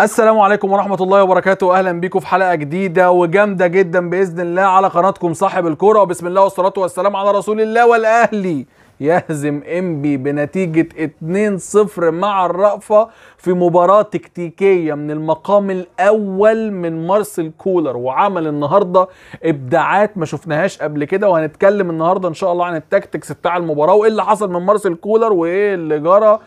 السلام عليكم ورحمة الله وبركاته أهلا بيكم في حلقة جديدة وجامدة جدا بإذن الله على قناتكم صاحب الكرة وبسم الله والصلاة والسلام على رسول الله والأهلي يهزم انبي بنتيجة 2-0 مع الرأفة في مباراة تكتيكية من المقام الأول من مارسيل كولر وعمل النهاردة إبداعات ما شفناهاش قبل كده وهنتكلم النهاردة إن شاء الله عن التكتكس بتاع المباراة وإيه اللي حصل من مارسيل كولر وإيه اللي جرى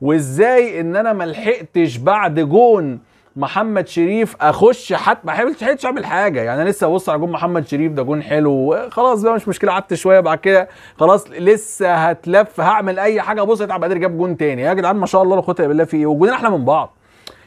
وازاي ان انا ملحقتش بعد جون محمد شريف اخش حتى ما حاولتش اعمل حاجه يعني انا لسه ابص على جون محمد شريف ده جون حلو خلاص بقى مش مشكله قعدت شويه بعد كده خلاص لسه هتلف هعمل اي حاجه بص اتعب قادر جاب جون تاني يا جدعان ما شاء الله لا قوه الا بالله في ايه وجودنا احلى من بعض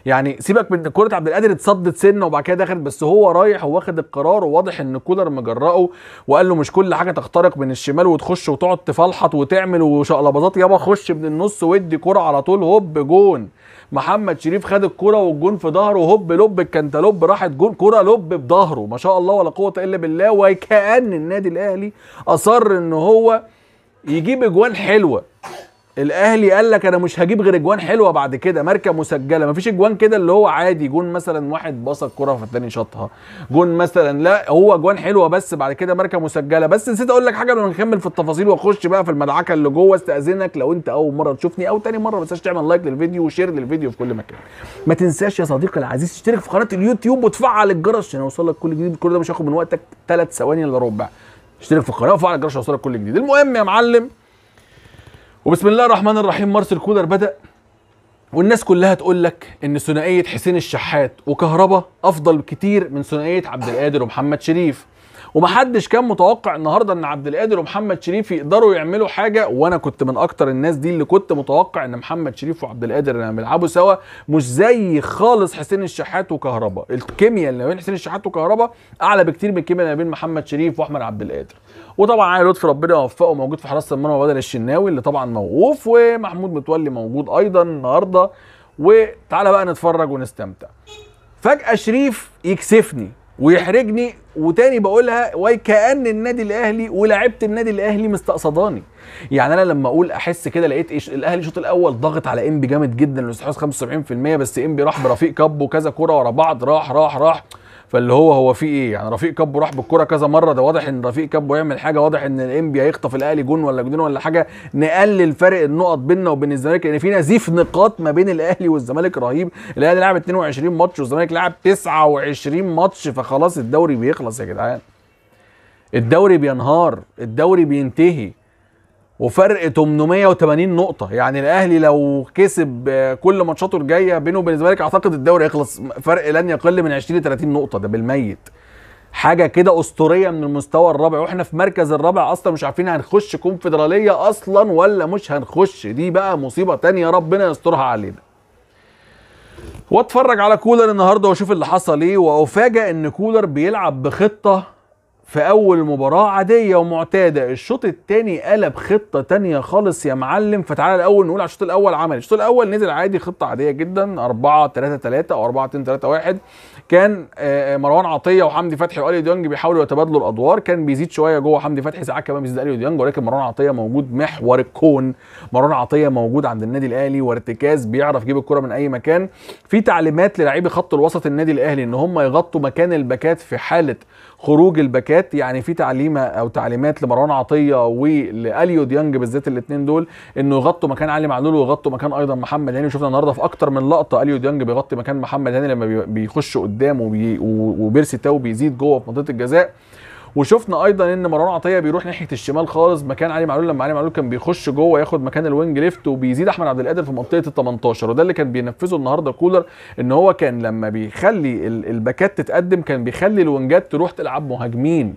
يعني سيبك من كره عبد القادر اتصدت سنه وبعد كده دخلت بس هو رايح وواخد القرار وواضح ان كولر مجرأه وقال له مش كل حاجه تخترق من الشمال وتخش وتقعد تفلحط وتعمل وشقلباظات يابا خش من النص ودي كره على طول هوب جون محمد شريف خد الكره والجون في ظهره هوب لوب الكنتالوب راحت جون كره لوب بظهره ما شاء الله ولا قوه الا بالله وكأن النادي الاهلي اصر ان هو يجيب اجوان حلوه الاهلي قال لك انا مش هجيب غير اجوان حلوه بعد كده ماركه مسجله مفيش اجوان كده اللي هو عادي جون مثلا واحد بص الكره فالتاني شاطها جون مثلا لا هو اجوان حلوه بس بعد كده ماركه مسجله بس نسيت اقول لك حاجه قبل ما نكمل في التفاصيل واخش بقى في المدعكه اللي جوه استاذنك لو انت اول مره تشوفني او تاني مره ما تنساش تعمل لايك للفيديو وشير للفيديو في كل مكان ما تنساش يا صديقي العزيز تشترك في قناه اليوتيوب وتفعل الجرس عشان يوصلك لك كل جديد كل ده مش هياخد من وقتك ثلاث ثواني الا ربع اشترك في القناه وفعل الجرس عشان يوصلك كل جديد المهم يا معلم وبسم الله الرحمن الرحيم مارسيل كولر بدأ والناس كلها تقول لك ان ثنائيه حسين الشحات وكهربا افضل بكتير من ثنائيه عبد القادر ومحمد شريف ومحدش كان متوقع النهارده ان عبد القادر ومحمد شريف يقدروا يعملوا حاجه وانا كنت من اكتر الناس دي اللي كنت متوقع ان محمد شريف وعبد القادر بيلعبوا سوا مش زي خالص حسين الشحات وكهربا الكيمياء اللي بين حسين الشحات وكهربا اعلى بكتير من الكيمياء اللي بين محمد شريف واحمد عبد القادر وطبعا علي لطفي ربنا يوفقه موجود في حراسه المرمى بدل الشناوي اللي طبعا موقوف ومحمود متولي موجود ايضا النهارده وتعالى بقى نتفرج ونستمتع فجاه شريف يكسفني ويحرجني وتاني بقولها وكأن النادي الاهلي ولعبت النادي الاهلي مستقصداني يعني انا لما اقول احس كده لقيت إيش الاهلي الشوط الاول ضاغط على انبي جامد جدا الاستحواذ 75% بس انبي راح برفيق كاب وكذا كره ورا بعض راح راح راح فاللي هو هو في ايه يعني رفيق كابو راح بالكره كذا مره ده واضح ان رفيق كابو يعمل حاجه واضح ان الانبي هيخطف الاهلي جون ولا جون ولا حاجه نقلل فرق النقط بيننا وبين الزمالك لان في نزيف نقاط ما بين الاهلي والزمالك رهيب الاهلي لعب 22 ماتش والزمالك لعب 29 ماتش فخلاص الدوري بيخلص يا جدعان الدوري بينهار الدوري بينتهي وفرق 880 نقطة يعني الأهلي لو كسب آه، كل ماتشاته الجاية بينه وبين الزمالك أعتقد الدوري يخلص فرق لن يقل من 20 ل 30 نقطة ده بالميت حاجة كده أسطورية من المستوى الرابع وإحنا في مركز الرابع أصلا مش عارفين هنخش كونفدرالية أصلا ولا مش هنخش دي بقى مصيبة تانية ربنا يسترها علينا واتفرج على كولر النهارده واشوف اللي حصل ايه وافاجئ ان كولر بيلعب بخطه في اول مباراه عاديه ومعتاده الشوط الثاني قلب خطه تانية خالص يا معلم فتعالى الاول نقول على الشوط الاول عمل الشوط الاول نزل عادي خطه عاديه جدا 4 3 3 او 4 2 3 1 كان آه، آه، مروان عطيه وحمدي فتحي واليو ديانج بيحاولوا يتبادلوا الادوار كان بيزيد شويه جوه حمدي فتحي ساعات كمان بيزيد اليو ديانج ولكن مروان عطيه موجود محور الكون مروان عطيه موجود عند النادي الاهلي وارتكاز بيعرف يجيب الكره من اي مكان في تعليمات للاعيبي خط الوسط النادي الاهلي ان هم يغطوا مكان الباكات في حاله خروج الباكات يعني في تعليمه او تعليمات لمروان عطيه ولاليو ديانج بالذات الاثنين دول انه يغطوا مكان علي معلول ويغطوا مكان ايضا محمد هاني يعني وشفنا النهارده في اكتر من لقطه اليو ديانج بيغطي مكان محمد هاني يعني لما بيخش قدام قدام وبيرسي تاو بيزيد جوه في منطقه الجزاء وشفنا ايضا ان مروان عطيه بيروح ناحيه الشمال خالص مكان علي معلول لما علي معلول كان بيخش جوه ياخد مكان الوينج ليفت وبيزيد احمد عبد القادر في منطقه ال 18 وده اللي كان بينفذه النهارده كولر ان هو كان لما بيخلي الباكات تتقدم كان بيخلي الوينجات تروح تلعب مهاجمين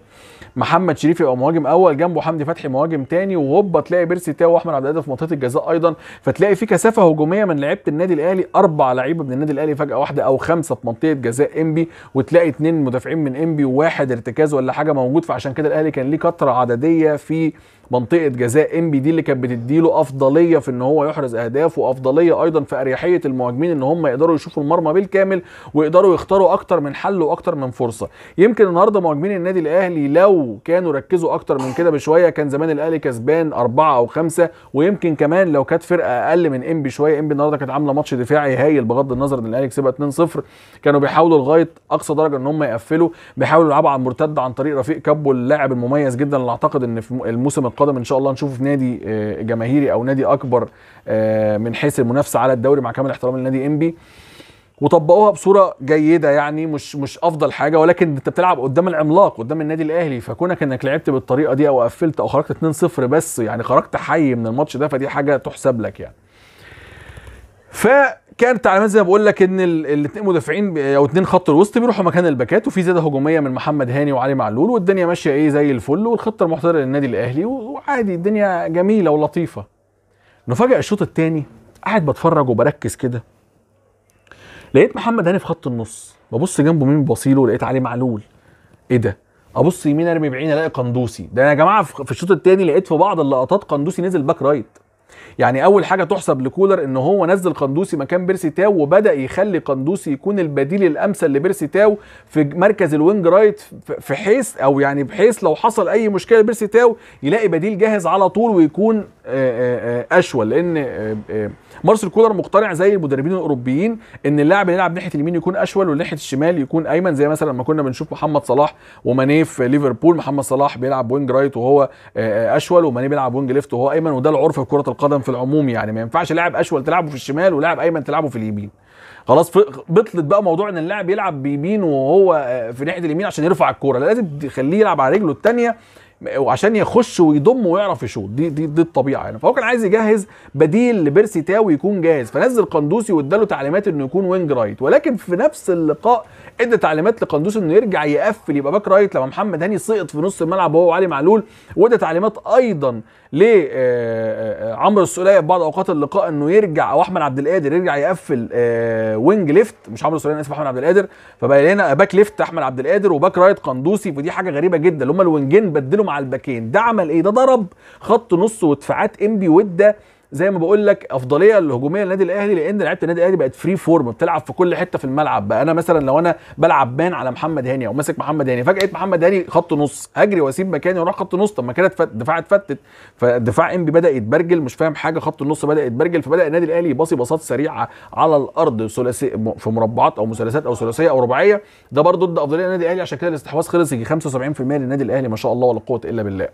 محمد شريف يبقى مهاجم اول جنبه حمدي فتحي مهاجم تاني وهوبا تلاقي بيرسي تاو واحمد عبد القادر في منطقه الجزاء ايضا فتلاقي في كثافه هجوميه من لعيبه النادي الاهلي اربع لعيبه من النادي الاهلي فجاه واحده او خمسه في منطقه جزاء انبي وتلاقي اثنين مدافعين من انبي وواحد ارتكاز ولا حاجه موجود فعشان كده الاهلي كان ليه كتره عدديه في منطقه جزاء انبي دي اللي كانت بتديله افضليه في ان هو يحرز اهداف وافضليه ايضا في اريحيه المهاجمين ان هم يقدروا يشوفوا المرمى بالكامل ويقدروا يختاروا اكتر من حل واكتر من فرصه يمكن النهارده مهاجمين النادي الاهلي لو كانوا ركزوا اكتر من كده بشويه كان زمان الاهلي كسبان أربعة او خمسة ويمكن كمان لو كانت فرقه اقل من انبي شويه انبي النهارده كانت عامله ماتش دفاعي هايل بغض النظر ان الاهلي كسبها 2-0 كانوا بيحاولوا لغايه اقصى درجه ان هم يقفلوا بيحاولوا يلعبوا على المرتد عن طريق رفيق توفيق كابو اللاعب المميز جدا اللي اعتقد ان في الموسم القادم ان شاء الله نشوفه في نادي آه، جماهيري او نادي اكبر آه، من حيث المنافسه على الدوري مع كامل احترامي لنادي انبي وطبقوها بصوره جيده يعني مش مش افضل حاجه ولكن انت بتلعب قدام العملاق قدام النادي الاهلي فكونك انك لعبت بالطريقه دي او قفلت او خرجت 2-0 بس يعني خرجت حي من الماتش ده فدي حاجه تحسب لك يعني فكانت التعليمات زي ما بقول لك ان الاثنين مدافعين او اثنين خط الوسط بيروحوا مكان الباكات وفي زياده هجوميه من محمد هاني وعلي معلول والدنيا ماشيه ايه زي الفل والخطه المحترمه للنادي الاهلي وعادي الدنيا جميله ولطيفه نفاجئ الشوط الثاني قاعد بتفرج وبركز كده لقيت محمد هاني في خط النص ببص جنبه مين بصيله لقيت علي معلول ايه ده ابص يمين ارمي بعين الاقي قندوسي ده انا يا جماعه في الشوط الثاني لقيت في بعض اللقطات قندوسي نزل باك رايت يعني اول حاجه تحسب لكولر ان هو نزل قندوسي مكان بيرسي تاو وبدا يخلي قندوسي يكون البديل الامثل لبيرسي تاو في مركز الوينج رايت في حيث او يعني بحيث لو حصل اي مشكله لبيرسي تاو يلاقي بديل جاهز على طول ويكون آه، آه، آه، اشول لان مارسيل كولر مقتنع زي المدربين الاوروبيين ان اللاعب اللي يلعب ناحيه اليمين يكون اشول وناحيه الشمال يكون ايمن زي مثلا لما كنا بنشوف محمد صلاح ومانيه في ليفربول محمد صلاح بيلعب وينج رايت وهو اشول ومانيه بيلعب وينج ليفت وهو ايمن وده العرف في كره القدم في العموم يعني ما ينفعش لاعب اشول تلعبه في الشمال ولاعب ايمن تلعبه في اليمين خلاص بطلت بقى موضوع ان اللاعب يلعب بيمين وهو في ناحيه اليمين عشان يرفع الكوره لازم تخليه يلعب على رجله الثانيه وعشان يخش ويضم ويعرف يشوط دي دي دي الطبيعه يعني فهو كان عايز يجهز بديل لبيرسي تاو يكون جاهز فنزل قندوسي واداله تعليمات انه يكون وينج رايت ولكن في نفس اللقاء ادى تعليمات لقندوسي انه يرجع يقفل يبقى باك رايت لما محمد هاني سقط في نص الملعب هو وعلي معلول وادى تعليمات ايضا آه، آه، عمرو السوليه في بعض اوقات اللقاء انه يرجع او احمد عبد القادر يرجع يقفل آه، وينج ليفت مش عمرو السوليه اسف احمد عبد القادر فبقى لنا باك ليفت احمد عبد القادر وباك رايت قندوسي ودي حاجه غريبه جدا اللي هم الوينجين بدلوا على الباكين ده عمل ايه ده ضرب خط نص ودفاعات انبي وده زي ما بقول لك افضليه الهجوميه للنادي الاهلي لان لعيبه النادي الاهلي بقت فري فورم بتلعب في كل حته في الملعب بقى انا مثلا لو انا بلعب بان على محمد هاني او ماسك محمد هاني فجاه محمد هاني خط نص هجري واسيب مكاني واروح خط نص طب ما كده الدفاع اتفتت فالدفاع انبي بدا يتبرجل مش فاهم حاجه خط النص بدا يتبرجل فبدا النادي الاهلي يباصي باصات سريعه على الارض ثلاثي في مربعات او مثلثات او ثلاثيه او رباعيه ده برضه ادى افضليه للنادي الاهلي عشان كده الاستحواذ خلص يجي 75% للنادي الاهلي ما شاء الله ولا قوه الا بالله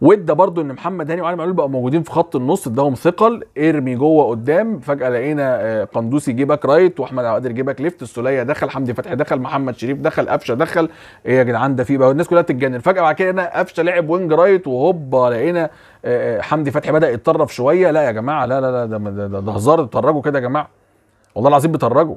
وده برده ان محمد هاني وعلي معلول بقوا موجودين في خط النص اداهم ثقل ارمي جوه قدام فجاه لقينا آه، قندوسي جه باك رايت واحمد عبد القادر جه باك ليفت السوليه دخل حمدي فتحي دخل محمد شريف دخل قفشه دخل ايه يا جدعان ده في بقى الناس كلها تتجنن فجاه بعد كده هنا قفشه لعب وينج رايت وهوبا لقينا آه، آه، حمدي فتحي بدا يتطرف شويه لا يا جماعه لا لا لا ده ده هزار بتترجوا كده يا جماعه والله العظيم بتترجوا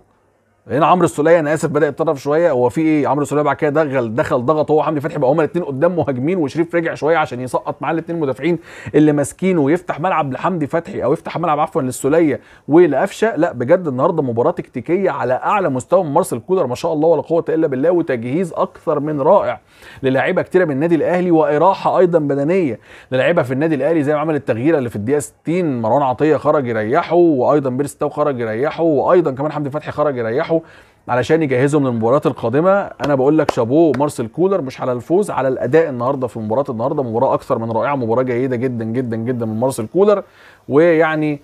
هنا عمرو السوليه انا اسف بدا يتطرف شويه هو في ايه عمرو السوليه بعد كده دخل دخل ضغط هو وحمدي فتحي بقى هما الاثنين قدام مهاجمين وشريف رجع شويه عشان يسقط معاه الاثنين مدافعين اللي ماسكينه ويفتح ملعب لحمدي فتحي او يفتح ملعب عفوا للسوليه ولقفشه لا بجد النهارده مباراه تكتيكيه على اعلى مستوى من مارسيل كولر ما شاء الله ولا قوه الا بالله وتجهيز اكثر من رائع للاعيبه كتيره من النادي الاهلي واراحه ايضا بدنيه للاعيبه في النادي الاهلي زي ما عمل التغيير اللي في الدقيقه 60 مروان عطيه خرج يريحه وايضا بيرستاو خرج يريحه وايضا كمان حمدي فتحي خرج يريحه صلحوا علشان يجهزهم للمباريات القادمه انا بقول لك شابوه مارسل كولر مش على الفوز على الاداء النهارده في مباراه النهارده مباراه اكثر من رائعه مباراه جيده جدا جدا جدا من مارسل كولر ويعني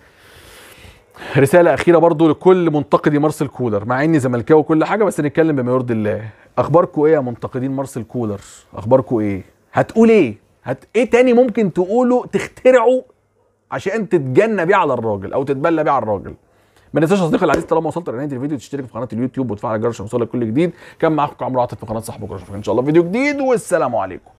رساله اخيره برضو لكل منتقدي مارسل كولر مع اني زملكاوي وكل حاجه بس نتكلم بما يرضي الله اخباركم ايه يا منتقدين مارسل كولر اخباركم ايه هتقول ايه هت... ايه تاني ممكن تقوله تخترعه عشان تتجنى بيه على الراجل او تتبلى بيه على الراجل ما تنساش صديقي العزيز طالما وصلت لنهايه الفيديو تشترك في قناه اليوتيوب وتفعل الجرس عشان يوصلك كل جديد كان معاكم عمرو عاطف في قناه صاحبك ان شاء الله فيديو جديد والسلام عليكم